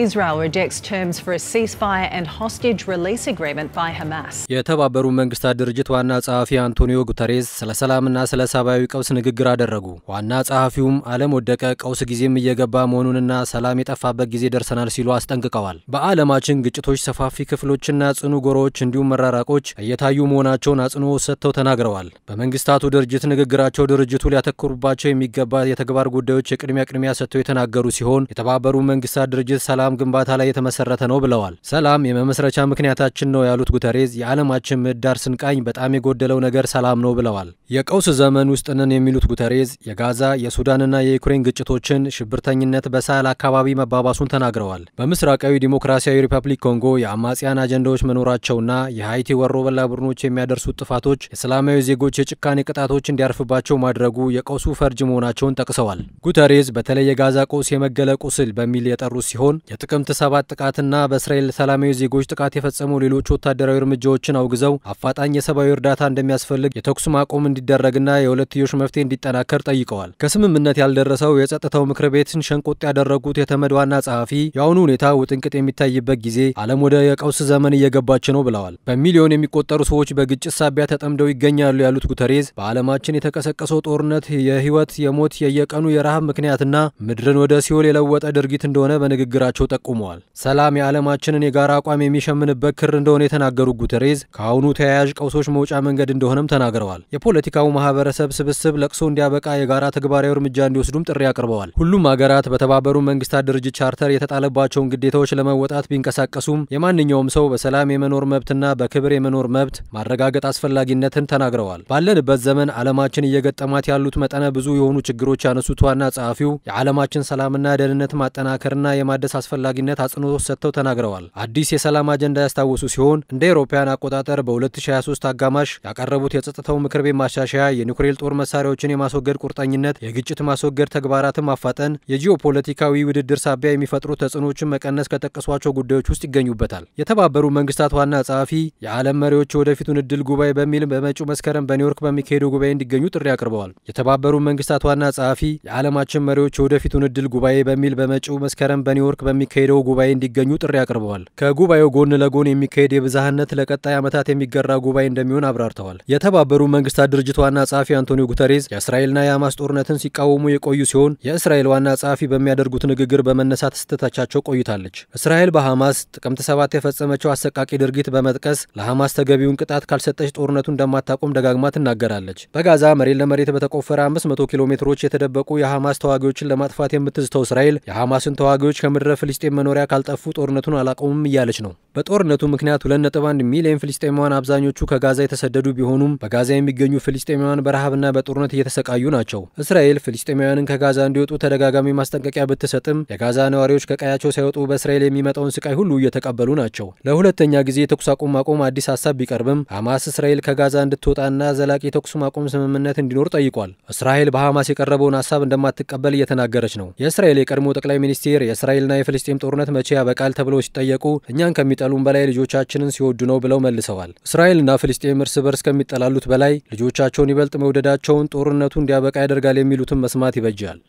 ኢስራኤል rejects terms for a ceasefire and hostage release agreement by Hamas. የተባበሩ መንግስታት ድርጅት ዋና ጸሐፊ አንቶኒዮ ጉተሬስ ስለ ሰላምና ስለ ሰብአዊ ቀውስ ንግግር አደረጉ። ዋና ጸሐፊውም ዓለም ወደቀ፣ ቀውስ ጊዜም እየገባ መሆኑንና ሰላም የጠፋበት ጊዜ ደርሰናል ሲሉ አስጠንቅቀዋል። በዓለማችን ግጭቶች፣ ሰፋፊ ክፍሎችና ጽኑ ጎሮዎች እንዲሁም መራራቆች እየታዩ መሆናቸውን አጽንኦ ሰጥተው ተናግረዋል። በመንግስታቱ ድርጅት ንግግራቸው ድርጅቱ ሊያተኩሩባቸው የሚገባ የተግባር ጉዳዮች የቅድሚያ ቅድሚያ ሰጥተው የተናገሩ ሲሆን የተባበሩ መንግስታት ድርጅት ሰላም ሰላም ግንባታ ላይ የተመሰረተ ነው ብለዋል። ሰላም የመመስረቻ ምክንያታችን ነው ያሉት ጉተሬዝ የዓለማችን ምህዳር ስንቃኝ በጣም የጎደለው ነገር ሰላም ነው ብለዋል። የቀውስ ዘመን ውስጥ ነን የሚሉት ጉተሬዝ የጋዛ የሱዳንና የዩክሬን ግጭቶችን፣ ሽብርተኝነት በሳህል አካባቢ መባባሱን ተናግረዋል። በምስራቃዊ ዲሞክራሲያዊ ሪፐብሊክ ኮንጎ የአማጽያን አጀንዳዎች መኖራቸውና የሀይቲ በላ ቡድኖች የሚያደርሱት ጥፋቶች የሰላማዊ ዜጎች የጭካኔ ቅጣቶች እንዲያርፍባቸው ማድረጉ የቀውሱ ፈርጅ መሆናቸውን ጠቅሰዋል። ጉተሬዝ በተለይ የጋዛ ቀውስ የመገለ ቁስል በሚል የጠሩት ሲሆን የጥቅምት ሰባት ጥቃትና በእስራኤል ሰላማዊ ዜጎች ጥቃት የፈጸሙ ሌሎች ወታደራዊ እርምጃዎችን አውግዘው አፋጣኝ የሰብአዊ እርዳታ እንደሚያስፈልግ የተኩስ ማቆም እንዲደረግና የሁለትዮሽ መፍትሄ እንዲጠናከር ጠይቀዋል። ከስምምነት ያልደረሰው የጸጥታው ምክር ቤትን ሸንቆጥ ያደረጉት የተመድ ዋና ጸሐፊ የአሁኑ ሁኔታ ውጥንቅጥ የሚታይበት ጊዜ ዓለም ወደ የቀውስ ዘመን እየገባች ነው ብለዋል። በሚሊዮን የሚቆጠሩ ሰዎች በግጭት ሳቢያ ተጠምደው ይገኛሉ ያሉት ጉተሬዝ በዓለማችን የተቀሰቀሰው ጦርነት የህይወት የሞት የየቀኑ የረሃብ ምክንያትና ምድርን ወደ ሲኦል የለወጠ ድርጊት እንደሆነ በንግግራቸው መሆናቸው ጠቁመዋል። ሰላም የዓለማችንን የጋራ አቋም የሚሸምንበት ክር እንደሆነ የተናገሩ ጉተሬዝ ከአሁኑ ተያያዥ ቀውሶች መውጫ መንገድ እንደሆነም ተናግረዋል። የፖለቲካው ማህበረሰብ ስብስብ ለቅሶ እንዲያበቃ የጋራ ተግባራዊ እርምጃ እንዲወስዱም ጥሪ አቅርበዋል። ሁሉም ሀገራት በተባበሩ መንግስታት ድርጅት ቻርተር የተጣለባቸውን ግዴታዎች ለመወጣት ቢንቀሳቀሱም የማንኛውም ሰው በሰላም የመኖር መብትና በክብር የመኖር መብት ማረጋገጥ አስፈላጊነትን ተናግረዋል። ባለንበት ዘመን ዓለማችን እየገጠማት ያሉት መጠነ ብዙ የሆኑ ችግሮች ያነሱት ዋና ጸሐፊው የዓለማችን ሰላምና ደህንነት ማጠናከርና የማደስ አስፈላጊነት አጽንኦት ሰጥተው ተናግረዋል። አዲስ የሰላም አጀንዳ ያስታወሱ ሲሆን እንደ አውሮፓውያን አቆጣጠር በ2023 አጋማሽ ያቀረቡት የጸጥታው ምክር ቤት ማሻሻያ የኒውክሌር ጦር መሳሪያዎችን የማስወገድ ቁርጠኝነት፣ የግጭት ማስወገድ ተግባራትን ማፋጠን፣ የጂኦፖለቲካዊ ውድድር ሳቢያ የሚፈጥሩ ተጽዕኖችን መቀነስ ከጠቀሷቸው ጉዳዮች ውስጥ ይገኙበታል። የተባበሩ መንግስታት ዋና ጸሐፊ የዓለም መሪዎች የወደፊቱን እድል ጉባኤ በሚል በመጪው መስከረም በኒውዮርክ በሚካሄደው ጉባኤ እንዲገኙ ጥሪ አቅርበዋል። የተባበሩ መንግስታት ዋና ጸሐፊ የዓለማችን መሪዎች የወደፊቱን እድል ጉባኤ በሚል በመጪው መስከረም በኒውዮርክ በሚ በሚካሄደው ጉባኤ እንዲገኙ ጥሪ አቅርበዋል። ከጉባኤው ጎን ለጎን የሚካሄድ የብዝሃነት ለቀጣይ ዓመታት የሚገራ ጉባኤ እንደሚሆን አብራርተዋል። የተባበሩ መንግስታት ድርጅት ዋና ጸሐፊ አንቶኒዮ ጉተሬዝ የእስራኤልና የሐማስ ጦርነትን ሲቃወሙ የቆዩ ሲሆን የእስራኤል ዋና ጸሐፊ በሚያደርጉት ንግግር በመነሳት ስተታቻቸው ቆይታለች። እስራኤል በሐማስ ጥቅምት ሰባት የፈጸመችው አሰቃቂ ድርጊት በመጥቀስ ለሐማስ ተገቢውን ቅጣት ካልሰጠች ጦርነቱ እንደማታቆም ደጋግማ ትናገራለች። በጋዛ መሬት ለመሬት በተቆፈረ 500 ኪሎ ሜትሮች የተደበቁ የሐማስ ተዋጊዎችን ለማጥፋት የምትዝተው እስራኤል የሐማስን ተዋጊዎች ከምድረ የፍልስጤም መኖሪያ ካልጠፉ ጦርነቱን አላቆምም እያለች ነው። በጦርነቱ ምክንያት 2.1 ሚሊዮን ፍልስጤማውያን አብዛኞቹ ከጋዛ የተሰደዱ ቢሆኑም በጋዛ የሚገኙ ፍልስጤማውያን በረሃብና በጦርነት እየተሰቃዩ ናቸው። እስራኤል ፍልስጤማውያንን ከጋዛ እንዲወጡ ተደጋጋሚ ማስጠንቀቂያ ብትሰጥም የጋዛ ነዋሪዎች ከቀያቸው ሳይወጡ በእስራኤል የሚመጣውን ስቃይ ሁሉ እየተቀበሉ ናቸው። ለሁለተኛ ጊዜ የተኩስ አቁም ማቆም አዲስ ሀሳብ ቢቀርብም ሐማስ እስራኤል ከጋዛ እንድትወጣና ዘላቂ የተኩስ ማቆም ስምምነት እንዲኖር ጠይቋል። እስራኤል በሐማስ የቀረበውን ሀሳብ እንደማትቀበል እየተናገረች ነው። የእስራኤል የቀድሞ ጠቅላይ ሚኒስቴር የእስራኤልና የፍልስጤም ጦርነት መቼ ያበቃል ተብለው ሲጠየቁ እኛን ከሚ ከመጠሉም በላይ ልጆቻችንን ሲወዱ ነው ብለው መልሰዋል። እስራኤልና ፍልስጤም እርስ በርስ ከሚጠላሉት በላይ ልጆቻቸውን ይበልጥ መውደዳቸውን ጦርነቱ እንዲያበቃ ያደርጋል የሚሉትን መስማት ይበጃል።